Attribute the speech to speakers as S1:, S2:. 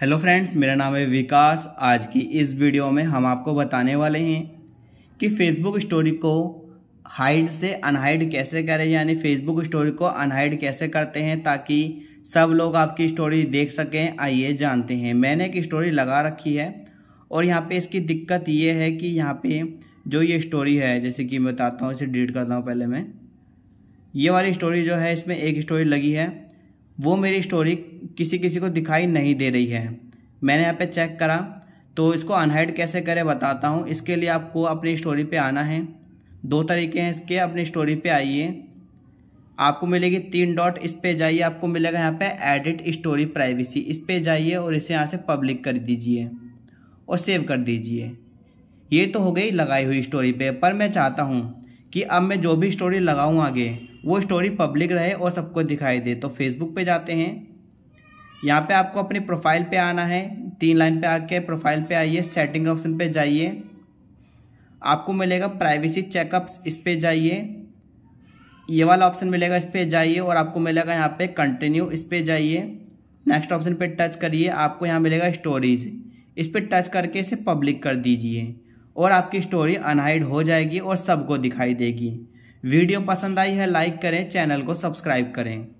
S1: hello friends मेरा नाम है विकास आज की इस वीडियो में हम आपको बताने वाले हैं कि फेसबुक स्टोरी को हाइड से अनहाइड कैसे करें यानी फेसबुक स्टोरी को अनहाइड कैसे करते हैं ताकि सब लोग आपकी स्टोरी देख सकें आइए जानते हैं मैंने एक स्टोरी लगा रखी है और यहाँ पे इसकी दिक्कत ये है कि यहाँ पे जो ये स्टोरी है जैसे कि मैं बताता हूँ इसे डिलीट करता हूँ पहले मैं ये वाली स्टोरी जो है इसमें एक स्टोरी लगी है वो मेरी स्टोरी किसी किसी को दिखाई नहीं दे रही है मैंने यहाँ पे चेक करा तो इसको अनहाइड कैसे करें बताता हूँ इसके लिए आपको अपनी स्टोरी पे आना है दो तरीके हैं इसके अपनी स्टोरी पे आइए आपको मिलेगी तीन डॉट इस पे जाइए आपको मिलेगा यहाँ पे एडिट स्टोरी प्राइवेसी इस पे जाइए और इसे यहाँ से पब्लिक कर दीजिए और सेव कर दीजिए ये तो हो गई लगाई हुई स्टोरी पे पर मैं चाहता हूँ कि अब मैं जो भी स्टोरी लगाऊँ आगे वो स्टोरी पब्लिक रहे और सबको दिखाई दे तो फेसबुक पे जाते हैं यहाँ पे आपको अपनी प्रोफाइल पे आना है तीन लाइन पे आके प्रोफाइल पे आइए सेटिंग ऑप्शन पे जाइए आपको मिलेगा प्राइवेसी चेकअप्स इस पर जाइए ये वाला ऑप्शन मिलेगा इस पर जाइए और आपको मिलेगा यहाँ पे कंटिन्यू इस पर जाइए नेक्स्ट ऑप्शन पे टच करिए आपको यहाँ मिलेगा स्टोरीज इस पर टच करके इसे पब्लिक कर दीजिए और आपकी स्टोरी अनहाइड हो जाएगी और सबको दिखाई देगी वीडियो पसंद आई है लाइक करें चैनल को सब्सक्राइब करें